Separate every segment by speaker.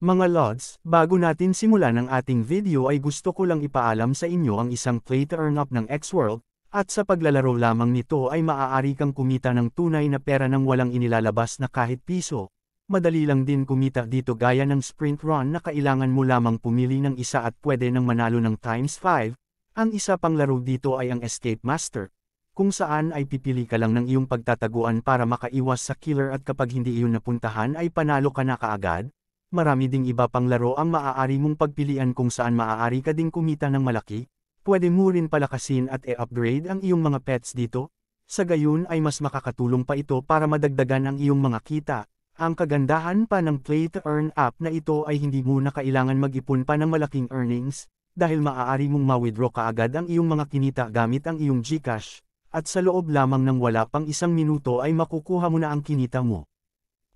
Speaker 1: Mga Lods, bago natin simulan ang ating video ay gusto ko lang ipaalam sa inyo ang isang play to earn up ng X-World, at sa paglalaro lamang nito ay maaari kang kumita ng tunay na pera ng walang inilalabas na kahit piso. Madali lang din kumita dito gaya ng sprint run na kailangan mo lamang pumili ng isa at pwede nang manalo ng times 5. Ang isa pang laro dito ay ang Escape Master, kung saan ay pipili ka lang ng iyong pagtataguan para makaiwas sa killer at kapag hindi iyon napuntahan ay panalo ka na kaagad marami ding iba pang laro ang maaari mong pagpilian kung saan maaari ka ding kumita ng malaki, pwede mo rin palakasin at e-upgrade ang iyong mga pets dito, sa gayon ay mas makakatulong pa ito para madagdagan ang iyong mga kita. Ang kagandahan pa ng Play to Earn app na ito ay hindi mo na kailangan mag-ipon pa ng malaking earnings, dahil maaari mong ma-withdraw kaagad ang iyong mga kinita gamit ang iyong GCash, at sa loob lamang ng wala pang isang minuto ay makukuha mo na ang kinita mo.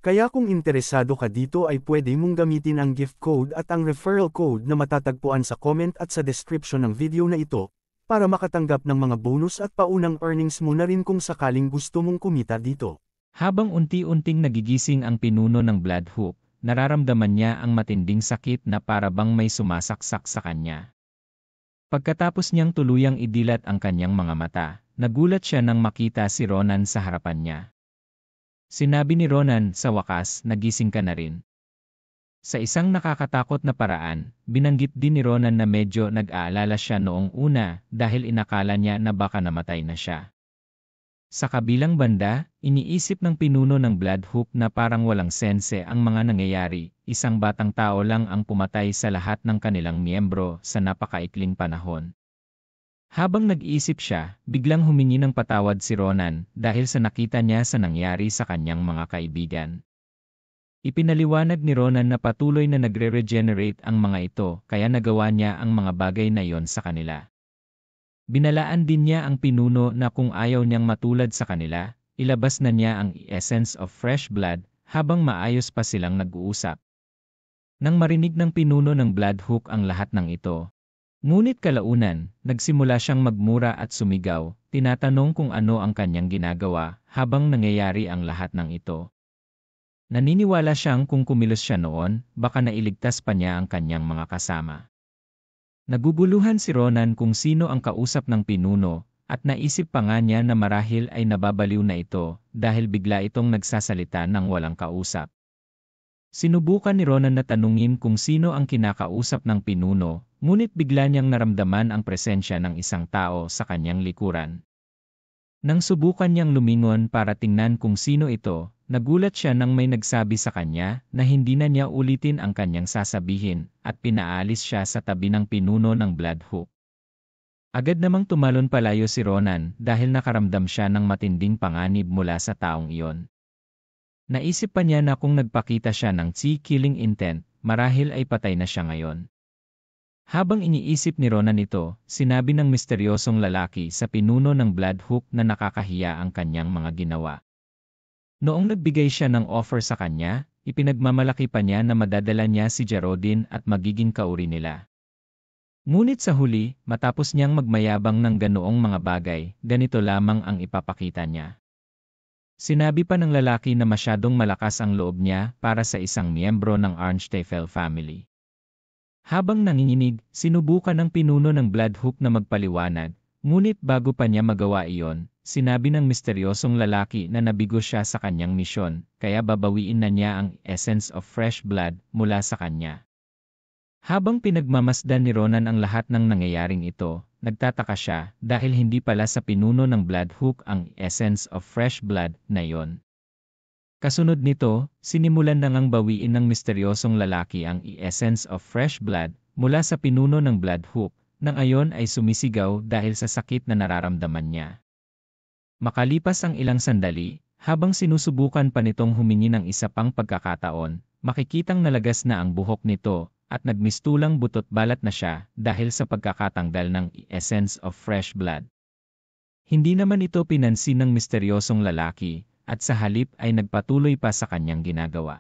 Speaker 1: Kaya kung interesado ka dito ay pwede mong gamitin ang gift code at ang referral code na matatagpuan sa comment at sa description ng video na ito, para makatanggap ng mga bonus at paunang earnings mo na rin kung sakaling gusto mong kumita dito.
Speaker 2: Habang unti-unting nagigising ang pinuno ng Blood Hoop, nararamdaman niya ang matinding sakit na para bang may sumasaksak sa kanya. Pagkatapos niyang tuluyang idilat ang kanyang mga mata, nagulat siya nang makita si Ronan sa harapan niya. Sinabi ni Ronan, sa wakas, nagising ka na rin. Sa isang nakakatakot na paraan, binanggit din ni Ronan na medyo nag-aalala siya noong una dahil inakala niya na baka namatay na siya. Sa kabilang banda, iniisip ng pinuno ng Bloodhook na parang walang sense ang mga nangyayari, isang batang tao lang ang pumatay sa lahat ng kanilang miyembro sa napakaikling panahon. Habang nag-iisip siya, biglang humingi ng patawad si Ronan dahil sa nakita niya sa nangyari sa kanyang mga kaibigan. Ipinaliwanag ni Ronan na patuloy na nagre-regenerate ang mga ito kaya nagawa niya ang mga bagay na iyon sa kanila. Binalaan din niya ang pinuno na kung ayaw niyang matulad sa kanila, ilabas na niya ang essence of fresh blood habang maayos pa silang nag-uusap. Nang marinig ng pinuno ng Bloodhook ang lahat ng ito, Ngunit kalaunan, nagsimula siyang magmura at sumigaw, tinatanong kung ano ang kanyang ginagawa habang nangyayari ang lahat ng ito. Naniniwala siyang kung kumilos siya noon, baka nailigtas pa niya ang kanyang mga kasama. Naguguluhan si Ronan kung sino ang kausap ng pinuno, at naisip pa nga niya na marahil ay nababaliw na ito dahil bigla itong nagsasalita ng walang kausap. Sinubukan ni Ronan na tanungin kung sino ang kinakausap ng pinuno, ngunit bigla niyang naramdaman ang presensya ng isang tao sa kanyang likuran. Nang subukan niyang lumingon para tingnan kung sino ito, nagulat siya nang may nagsabi sa kanya na hindi na niya ulitin ang kanyang sasabihin at pinaalis siya sa tabi ng pinuno ng Bloodhook. Agad namang tumalon palayo si Ronan dahil nakaramdam siya ng matinding panganib mula sa taong iyon. Naisip pa niya na kung nagpakita siya ng T-killing intent, marahil ay patay na siya ngayon. Habang iniisip ni Ronan ito, sinabi ng misteryosong lalaki sa pinuno ng Blood Hook na nakakahiya ang kanyang mga ginawa. Noong nagbigay siya ng offer sa kanya, ipinagmamalaki pa niya na madadala niya si Jarodin at magiging kauri nila. Ngunit sa huli, matapos niyang magmayabang ng ganoong mga bagay, ganito lamang ang ipapakita niya. Sinabi pa ng lalaki na masyadong malakas ang loob niya para sa isang miyembro ng Arnsteifel family. Habang nanginginig, sinubukan ng pinuno ng Bloodhook na magpaliwanag, ngunit bago pa niya magawa iyon, sinabi ng misteryosong lalaki na nabigo siya sa kanyang misyon, kaya babawiin na niya ang essence of fresh blood mula sa kanya. Habang pinagmamasdan ni Ronan ang lahat ng nangyayaring ito, nagtataka siya dahil hindi pala sa pinuno ng blood hook ang essence of fresh blood na yon. Kasunod nito, sinimulan na ngang bawiin ng misteryosong lalaki ang essence of fresh blood mula sa pinuno ng blood hook, nang ayon ay sumisigaw dahil sa sakit na nararamdaman niya. Makalipas ang ilang sandali, habang sinusubukan pa nitong humingi ng isa pang pagkakataon, makikitang nalagas na ang buhok nito at nagmistulang butot balat na siya dahil sa pagkakatanggal ng essence of fresh blood. Hindi naman ito pinansin ng misteryosong lalaki at sa halip ay nagpatuloy pa sa kanyang ginagawa.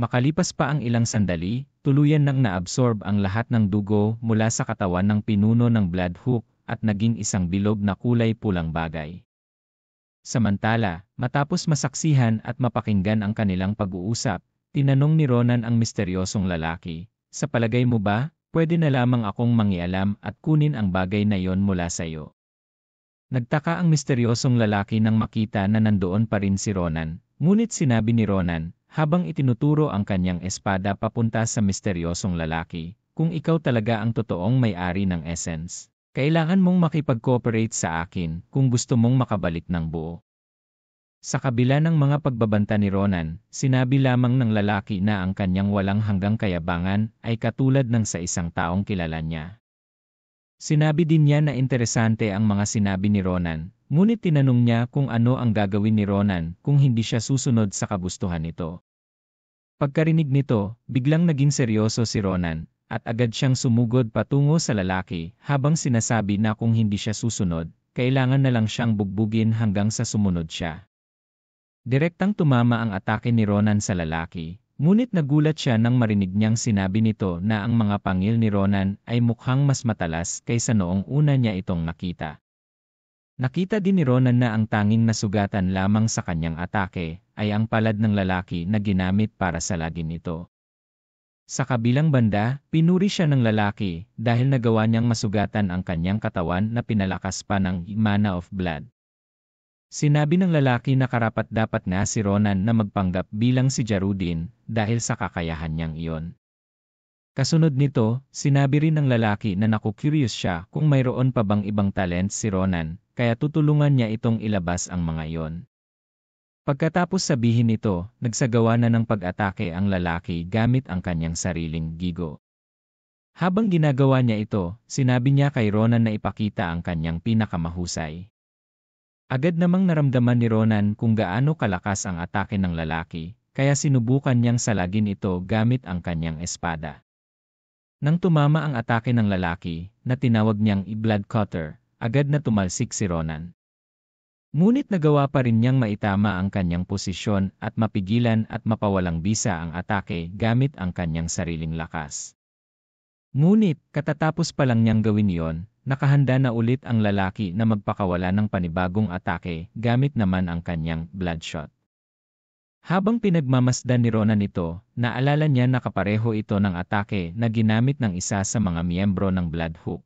Speaker 2: Makalipas pa ang ilang sandali, tuluyan nang naabsorb ang lahat ng dugo mula sa katawan ng pinuno ng blood hook at naging isang bilog na kulay pulang bagay. Samantala, matapos masaksihan at mapakinggan ang kanilang pag-uusap, Tinanong ni Ronan ang misteryosong lalaki, sa palagay mo ba, pwede na lamang akong mangialam at kunin ang bagay na yon mula sa iyo. Nagtaka ang misteryosong lalaki nang makita na nandoon pa rin si Ronan, ngunit sinabi ni Ronan, habang itinuturo ang kanyang espada papunta sa misteryosong lalaki, kung ikaw talaga ang totoong may-ari ng essence, kailangan mong makipag-cooperate sa akin kung gusto mong makabalik ng buo. Sa kabila ng mga pagbabanta ni Ronan, sinabi lamang ng lalaki na ang kanyang walang hanggang kayabangan ay katulad ng sa isang taong kilala niya. Sinabi din niya na interesante ang mga sinabi ni Ronan, ngunit tinanong niya kung ano ang gagawin ni Ronan kung hindi siya susunod sa kagustuhan nito. Pagkarinig nito, biglang naging seryoso si Ronan, at agad siyang sumugod patungo sa lalaki habang sinasabi na kung hindi siya susunod, kailangan na lang siyang bugbugin hanggang sa sumunod siya. Direktang tumama ang atake ni Ronan sa lalaki, ngunit nagulat siya nang marinig niyang sinabi nito na ang mga pangil ni Ronan ay mukhang mas matalas kaysa noong una niya itong nakita. Nakita din ni Ronan na ang tanging nasugatan lamang sa kanyang atake ay ang palad ng lalaki na ginamit para salagin ito. Sa kabilang banda, pinuri siya ng lalaki dahil nagawa niyang masugatan ang kanyang katawan na pinalakas pa ng mana of blood. Sinabi ng lalaki na karapat dapat na si Ronan na magpanggap bilang si Jarudin dahil sa kakayahan niyang iyon. Kasunod nito, sinabi rin ng lalaki na naku siya kung mayroon pa bang ibang talent si Ronan, kaya tutulungan niya itong ilabas ang mga iyon. Pagkatapos sabihin ito, nagsagawa na ng pag-atake ang lalaki gamit ang kanyang sariling gigo. Habang ginagawa niya ito, sinabi niya kay Ronan na ipakita ang kanyang pinakamahusay. Agad namang naramdaman ni Ronan kung gaano kalakas ang atake ng lalaki, kaya sinubukan niyang salagin ito gamit ang kanyang espada. Nang tumama ang atake ng lalaki, na tinawag niyang i-blood cutter, agad na tumalsik si Ronan. Ngunit nagawa pa rin niyang maitama ang kanyang posisyon at mapigilan at mapawalang bisa ang atake gamit ang kanyang sariling lakas. Ngunit, katatapos pa lang niyang gawin iyon, nakahanda na ulit ang lalaki na magpakawala ng panibagong atake gamit naman ang kanyang bloodshot. Habang pinagmamasdan ni Ronan ito, naalala niya na kapareho ito ng atake na ginamit ng isa sa mga miyembro ng Bloodhook.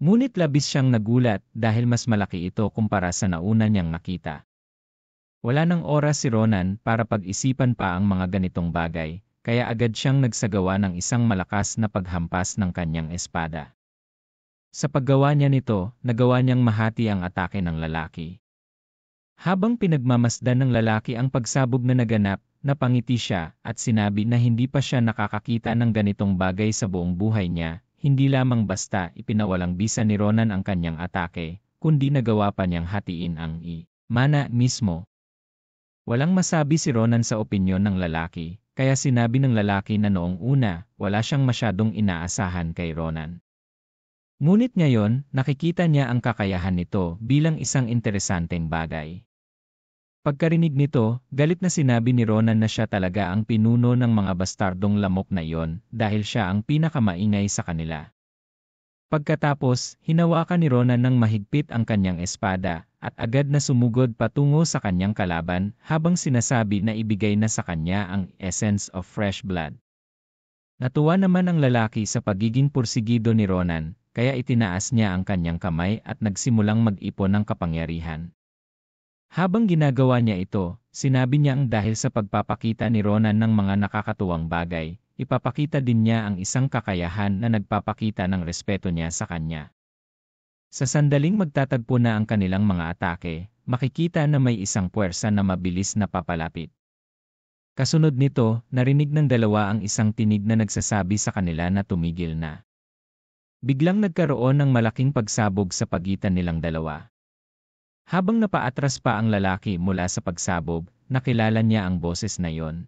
Speaker 2: Ngunit labis siyang nagulat dahil mas malaki ito kumpara sa nauna niyang nakita. Wala nang oras si Ronan para pag-isipan pa ang mga ganitong bagay, kaya agad siyang nagsagawa ng isang malakas na paghampas ng kanyang espada. Sa paggawa niya nito, nagawa niyang mahati ang atake ng lalaki. Habang pinagmamasdan ng lalaki ang pagsabog na naganap, napangiti siya at sinabi na hindi pa siya nakakakita ng ganitong bagay sa buong buhay niya, hindi lamang basta ipinawalang bisa ni Ronan ang kanyang atake, kundi nagawa pa niyang hatiin ang i. Mana mismo. Walang masabi si Ronan sa opinyon ng lalaki, kaya sinabi ng lalaki na noong una, wala siyang masyadong inaasahan kay Ronan. Ngunit ngayon, nakikita niya ang kakayahan nito bilang isang interesanteng bagay. Pagkarinig nito, galit na sinabi ni Ronan na siya talaga ang pinuno ng mga bastardong lamok na iyon dahil siya ang pinakamaingay sa kanila. Pagkatapos, hinawakan ni Ronan ng mahigpit ang kanyang espada at agad na sumugod patungo sa kanyang kalaban habang sinasabi na ibigay na sa kanya ang essence of fresh blood. Natuwa naman ang lalaki sa pagiging porsigido ni Ronan kaya itinaas niya ang kanyang kamay at nagsimulang mag-ipon ng kapangyarihan. Habang ginagawa niya ito, sinabi niya ang dahil sa pagpapakita ni Ronan ng mga nakakatuwang bagay, ipapakita din niya ang isang kakayahan na nagpapakita ng respeto niya sa kanya. Sa sandaling magtatagpo na ang kanilang mga atake, makikita na may isang puwersa na mabilis na papalapit. Kasunod nito, narinig ng dalawa ang isang tinig na nagsasabi sa kanila na tumigil na. Biglang nagkaroon ng malaking pagsabog sa pagitan nilang dalawa. Habang napaatras pa ang lalaki mula sa pagsabog, nakilala niya ang boses na yon.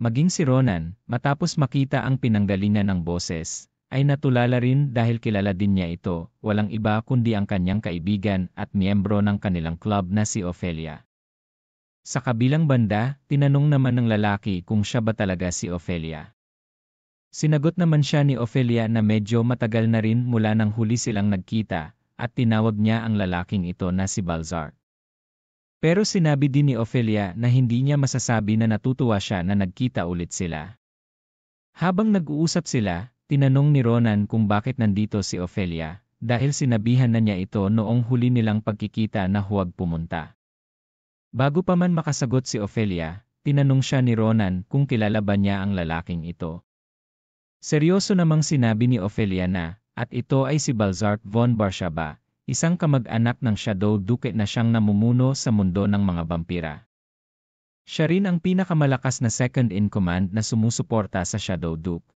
Speaker 2: Maging si Ronan, matapos makita ang pinanggalingan ng boses, ay natulala rin dahil kilala din niya ito, walang iba kundi ang kanyang kaibigan at miyembro ng kanilang club na si Ophelia. Sa kabilang banda, tinanong naman ng lalaki kung siya ba talaga si Ophelia. Sinagot naman siya ni Ophelia na medyo matagal na rin mula nang huli silang nagkita, at tinawag niya ang lalaking ito na si Balzar. Pero sinabi din ni Ophelia na hindi niya masasabi na natutuwa siya na nagkita ulit sila. Habang nag-uusap sila, tinanong ni Ronan kung bakit nandito si Ophelia, dahil sinabihan na niya ito noong huli nilang pagkikita na huwag pumunta. Bago pa man makasagot si Ophelia, tinanong siya ni Ronan kung kilala ba niya ang lalaking ito. Seryoso namang sinabi ni Ophelia na, at ito ay si Balzart von Barshaba, isang kamag-anak ng Shadow Duke na siyang namumuno sa mundo ng mga vampira. Siya rin ang pinakamalakas na second-in-command na sumusuporta sa Shadow Duke.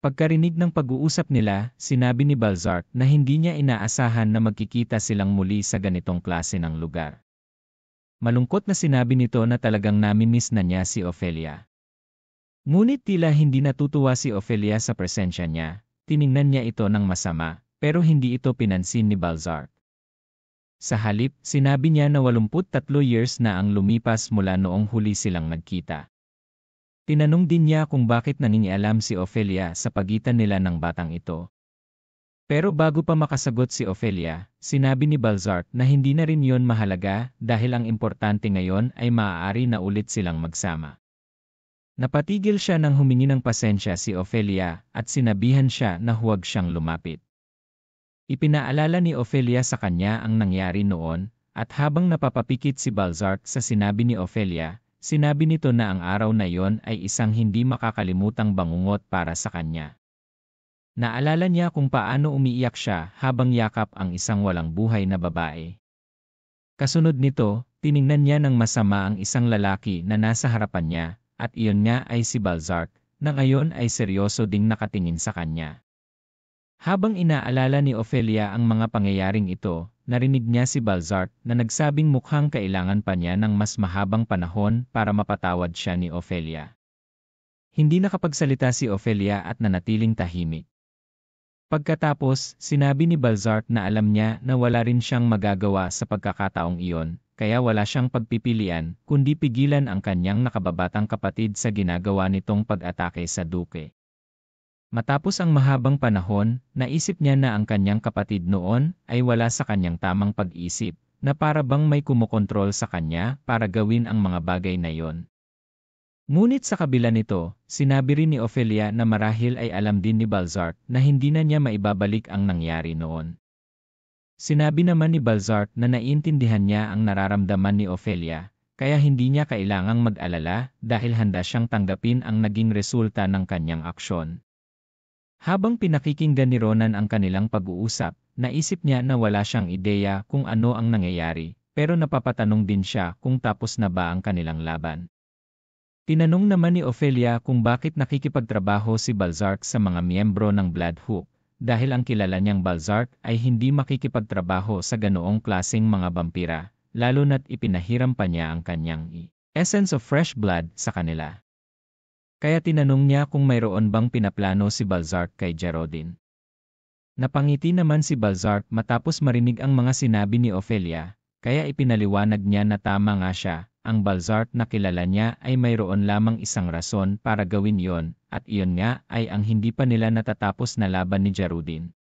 Speaker 2: Pagkarinig ng pag-uusap nila, sinabi ni Balzart na hindi niya inaasahan na magkikita silang muli sa ganitong klase ng lugar. Malungkot na sinabi nito na talagang namin miss na niya si Ophelia. Ngunit tila hindi natutuwa si Ophelia sa presensya niya, tiningnan niya ito ng masama, pero hindi ito pinansin ni Balzac. Sa halip, sinabi niya na 83 years na ang lumipas mula noong huli silang nagkita. Tinanong din niya kung bakit naninialam si Ophelia sa pagitan nila ng batang ito. Pero bago pa makasagot si Ophelia, sinabi ni Balzac na hindi na rin yon mahalaga dahil ang importante ngayon ay maaari na ulit silang magsama. Napatigil siya nang humingi ng pasensya si Ophelia at sinabihan siya na huwag siyang lumapit. Ipinaalala ni Ophelia sa kanya ang nangyari noon at habang napapapikit si Balzac sa sinabi ni Ophelia, sinabi nito na ang araw na iyon ay isang hindi makakalimutang bangungot para sa kanya. Naalala niya kung paano umiiyak siya habang yakap ang isang walang buhay na babae. Kasunod nito, tiningnan niya ng masama ang isang lalaki na nasa harapan niya at iyon nga ay si Balzac na ngayon ay seryoso ding nakatingin sa kanya. Habang inaalala ni Ophelia ang mga pangyayaring ito, narinig niya si Balzac na nagsabing mukhang kailangan pa niya ng mas mahabang panahon para mapatawad siya ni Ophelia. Hindi nakapagsalita si Ophelia at nanatiling tahimik. Pagkatapos, sinabi ni Balzac na alam niya na wala rin siyang magagawa sa pagkakataong iyon kaya wala siyang pagpipilian kundi pigilan ang kanyang nakababatang kapatid sa ginagawa nitong pag-atake sa duke. Matapos ang mahabang panahon, naisip niya na ang kanyang kapatid noon ay wala sa kanyang tamang pag-isip, na para bang may kumokontrol sa kanya para gawin ang mga bagay na yon. Ngunit sa kabila nito, sinabi rin ni Ophelia na marahil ay alam din ni Balzac na hindi na niya maibabalik ang nangyari noon. Sinabi naman ni Balzart na naiintindihan niya ang nararamdaman ni Ophelia, kaya hindi niya kailangang mag-alala dahil handa siyang tanggapin ang naging resulta ng kanyang aksyon. Habang pinakikinggan ni Ronan ang kanilang pag-uusap, naisip niya na wala siyang ideya kung ano ang nangyayari, pero napapatanong din siya kung tapos na ba ang kanilang laban. Tinanong naman ni Ophelia kung bakit nakikipagtrabaho si Balzark sa mga miyembro ng Bloodhook, dahil ang kilala niyang Balzark ay hindi makikipagtrabaho sa ganoong klasing mga vampira, lalo na't ipinahiram pa niya ang kanyang essence of fresh blood sa kanila. Kaya tinanong niya kung mayroon bang pinaplano si Balzark kay Jarodin. Napangiti naman si Balzark matapos marinig ang mga sinabi ni Ophelia, kaya ipinaliwanag niya na tama nga siya, ang Balzart na kilala niya ay mayroon lamang isang rason para gawin yon, at iyon nga ay ang hindi pa nila natatapos na laban ni Jarudin.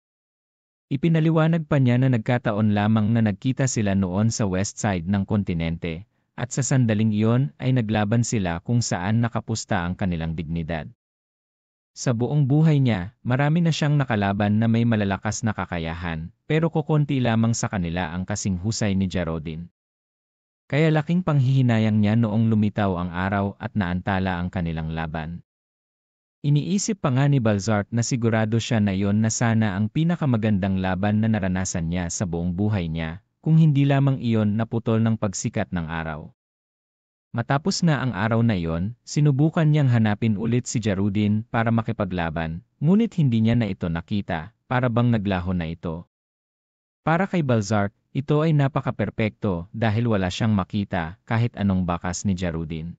Speaker 2: Ipinaliwanag pa niya na nagkataon lamang na nagkita sila noon sa west side ng kontinente, at sa sandaling iyon ay naglaban sila kung saan nakapusta ang kanilang dignidad. Sa buong buhay niya, marami na siyang nakalaban na may malalakas na kakayahan, pero kukunti lamang sa kanila ang kasing husay ni Jarodin. Kaya laking panghihinayang niya noong lumitaw ang araw at naantala ang kanilang laban. Iniisip pa nga ni Balzart na sigurado siya na iyon na sana ang pinakamagandang laban na naranasan niya sa buong buhay niya, kung hindi lamang iyon naputol ng pagsikat ng araw. Matapos na ang araw na iyon, sinubukan niyang hanapin ulit si Jarudin para makipaglaban, ngunit hindi niya na ito nakita, para bang naglaho na ito. Para kay Balzart, ito ay napaka-perpekto dahil wala siyang makita kahit anong bakas ni Jarudin.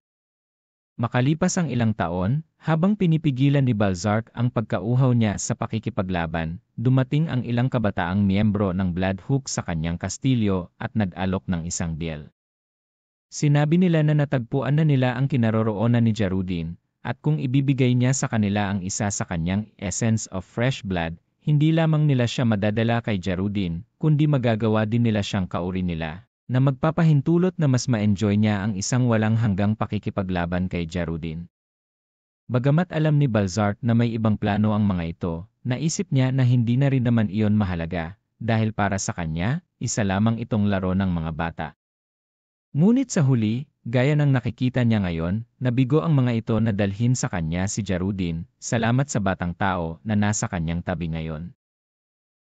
Speaker 2: Makalipas ang ilang taon, habang pinipigilan ni Balzark ang pagkauhaw niya sa pakikipaglaban, dumating ang ilang kabataang miyembro ng Bloodhook sa kanyang kastilyo at nag-alok ng isang deal. Sinabi nila na natagpuan na nila ang kinaroroonan ni Jarudin, at kung ibibigay niya sa kanila ang isa sa kanyang Essence of Fresh Blood, hindi lamang nila siya madadala kay Jarudin, kundi magagawa din nila siyang kauri nila, na magpapahintulot na mas ma-enjoy niya ang isang walang hanggang pakikipaglaban kay Jarudin. Bagamat alam ni Balzart na may ibang plano ang mga ito, naisip niya na hindi na rin naman iyon mahalaga, dahil para sa kanya, isa lamang itong laro ng mga bata. Ngunit sa huli, gaya ng nakikita niya ngayon, nabigo ang mga ito na dalhin sa kanya si Jarudin, salamat sa batang tao na nasa kanyang tabi ngayon.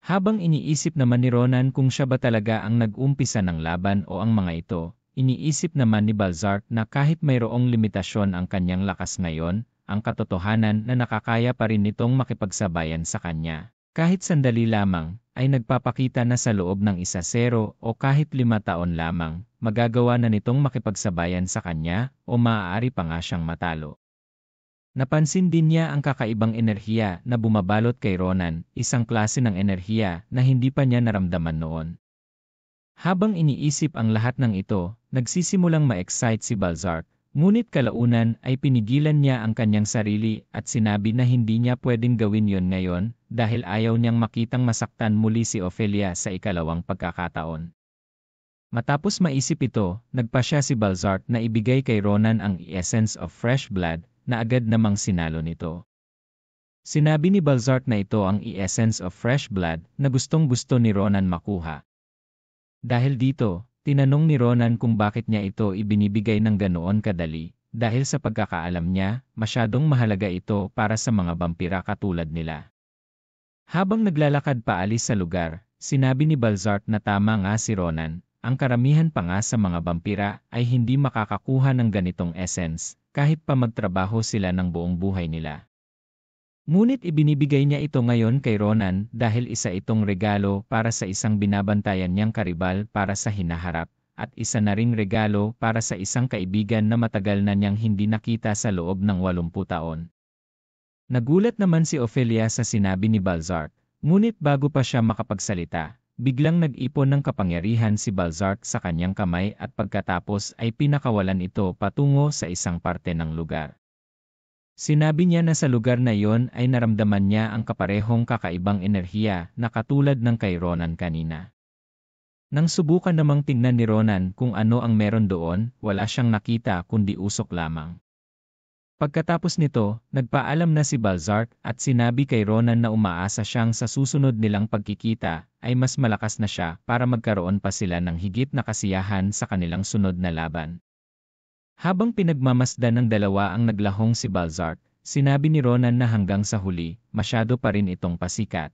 Speaker 2: Habang iniisip naman ni Ronan kung siya ba talaga ang nag-umpisa ng laban o ang mga ito, iniisip naman ni Balzart na kahit mayroong limitasyon ang kanyang lakas ngayon, ang katotohanan na nakakaya pa rin nitong makipagsabayan sa kanya. Kahit sandali lamang, ay nagpapakita na sa loob ng isa-sero o kahit lima taon lamang, magagawa na nitong makipagsabayan sa kanya o maaari pa nga siyang matalo. Napansin din niya ang kakaibang enerhiya na bumabalot kay Ronan, isang klase ng enerhiya na hindi pa niya naramdaman noon. Habang iniisip ang lahat ng ito, nagsisimulang ma-excite si Balzark, ngunit kalaunan ay pinigilan niya ang kanyang sarili at sinabi na hindi niya pwedeng gawin yon ngayon dahil ayaw niyang makitang masaktan muli si Ophelia sa ikalawang pagkakataon. Matapos maisip ito, nagpa siya si Balzart na ibigay kay Ronan ang essence of fresh blood na agad namang sinalo nito. Sinabi ni Balzart na ito ang essence of fresh blood na gustong-gusto ni Ronan makuha. Dahil dito, tinanong ni Ronan kung bakit niya ito ibinibigay ng ganoon kadali, dahil sa pagkakaalam niya, masyadong mahalaga ito para sa mga vampira katulad nila. Habang naglalakad paalis sa lugar, sinabi ni Balzart na tama nga si Ronan, ang karamihan pa nga sa mga vampira ay hindi makakakuha ng ganitong essence kahit pa magtrabaho sila ng buong buhay nila. Ngunit ibinibigay niya ito ngayon kay Ronan dahil isa itong regalo para sa isang binabantayan niyang karibal para sa hinaharap at isa na ring regalo para sa isang kaibigan na matagal na niyang hindi nakita sa loob ng 80 taon. Nagulat naman si Ophelia sa sinabi ni Balzark, ngunit bago pa siya makapagsalita, Biglang nag-ipon ng kapangyarihan si Balzac sa kanyang kamay at pagkatapos ay pinakawalan ito patungo sa isang parte ng lugar. Sinabi niya na sa lugar na iyon ay naramdaman niya ang kaparehong kakaibang enerhiya na katulad ng kay Ronan kanina. Nang subukan namang tingnan ni Ronan kung ano ang meron doon, wala siyang nakita kundi usok lamang. Pagkatapos nito, nagpaalam na si Balzark at sinabi kay Ronan na umaasa siyang sa susunod nilang pagkikita ay mas malakas na siya para magkaroon pa sila ng higit na kasiyahan sa kanilang sunod na laban. Habang pinagmamasdan ng dalawa ang naglahong si Balzark, sinabi ni Ronan na hanggang sa huli, masyado pa rin itong pasikat.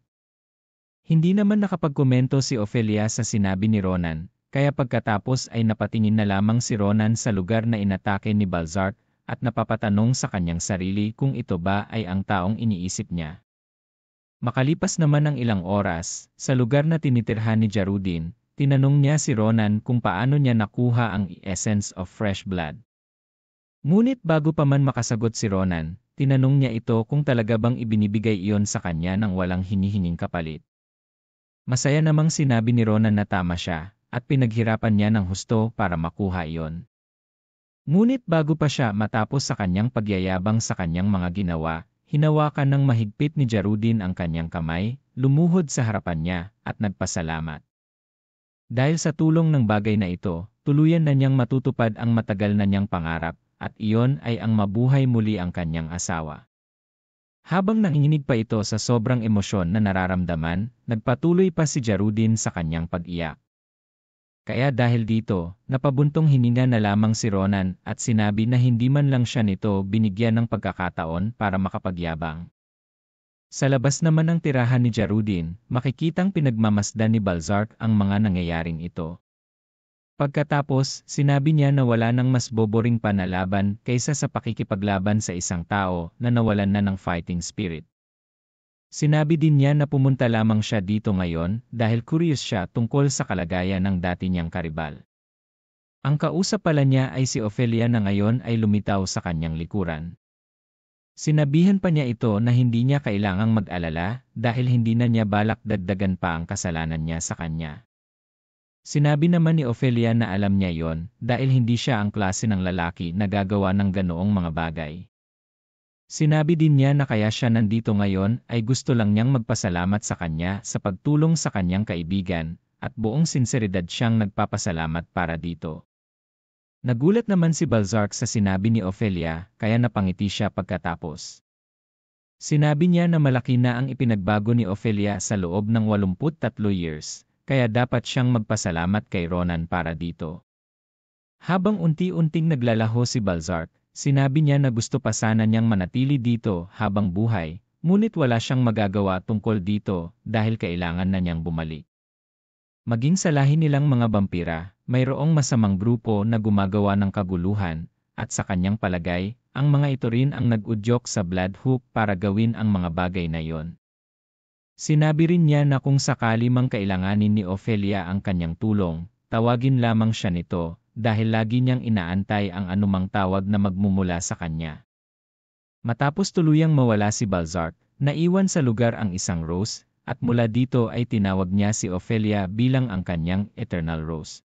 Speaker 2: Hindi naman nakapagkomento si Ophelia sa sinabi ni Ronan, kaya pagkatapos ay napatingin na lamang si Ronan sa lugar na inatake ni Balzark at napapatanong sa kanyang sarili kung ito ba ay ang taong iniisip niya. Makalipas naman ng ilang oras, sa lugar na tinitirhan ni Jarudin, tinanong niya si Ronan kung paano niya nakuha ang essence of fresh blood. Ngunit bago pa man makasagot si Ronan, tinanong niya ito kung talaga bang ibinibigay iyon sa kanya ng walang hinihinging kapalit. Masaya namang sinabi ni Ronan na tama siya, at pinaghirapan niya ng husto para makuha iyon. Ngunit bago pa siya matapos sa kanyang pagyayabang sa kanyang mga ginawa, hinawakan ng mahigpit ni Jarudin ang kanyang kamay, lumuhod sa harapan niya, at nagpasalamat. Dahil sa tulong ng bagay na ito, tuluyan na niyang matutupad ang matagal na niyang pangarap, at iyon ay ang mabuhay muli ang kanyang asawa. Habang nanginginig pa ito sa sobrang emosyon na nararamdaman, nagpatuloy pa si Jarudin sa kanyang pag-iyak. Kaya dahil dito, napabuntong hininga na lamang si Ronan at sinabi na hindi man lang siya nito binigyan ng pagkakataon para makapagyabang. Sa labas naman ng tirahan ni Jarudin, makikitang pinagmamasdan ni Balzart ang mga nangyayaring ito. Pagkatapos, sinabi niya na wala nang mas boboring panalaban kaysa sa pakikipaglaban sa isang tao na nawalan na ng fighting spirit. Sinabi din niya na pumunta lamang siya dito ngayon dahil curious siya tungkol sa kalagayan ng dati niyang karibal. Ang kausap pala niya ay si Ophelia na ngayon ay lumitaw sa kanyang likuran. Sinabihan pa niya ito na hindi niya kailangang mag-alala dahil hindi na niya balak dagdagan pa ang kasalanan niya sa kanya. Sinabi naman ni Ophelia na alam niya yon dahil hindi siya ang klase ng lalaki na gagawa ng ganoong mga bagay. Sinabi din niya na kaya siya nandito ngayon ay gusto lang niyang magpasalamat sa kanya sa pagtulong sa kanyang kaibigan at buong sinseridad siyang nagpapasalamat para dito. Nagulat naman si Balzark sa sinabi ni Ophelia kaya napangiti siya pagkatapos. Sinabi niya na malaki na ang ipinagbago ni Ophelia sa loob ng 83 years, kaya dapat siyang magpasalamat kay Ronan para dito. Habang unti-unting naglalaho si Balzark, Sinabi niya na gusto pa sana niyang manatili dito habang buhay, ngunit wala siyang magagawa tungkol dito dahil kailangan na niyang bumalik. Maging sa lahi nilang mga bampira, mayroong masamang grupo na gumagawa ng kaguluhan, at sa kanyang palagay, ang mga ito rin ang nag-udyok sa hook para gawin ang mga bagay na yon. Sinabi rin niya na kung sakali mang kailanganin ni Ophelia ang kanyang tulong, tawagin lamang siya nito dahil lagi niyang inaantay ang anumang tawag na magmumula sa kanya. Matapos tuluyang mawala si Balzac, naiwan sa lugar ang isang rose, at mula dito ay tinawag niya si Ophelia bilang ang kanyang eternal rose.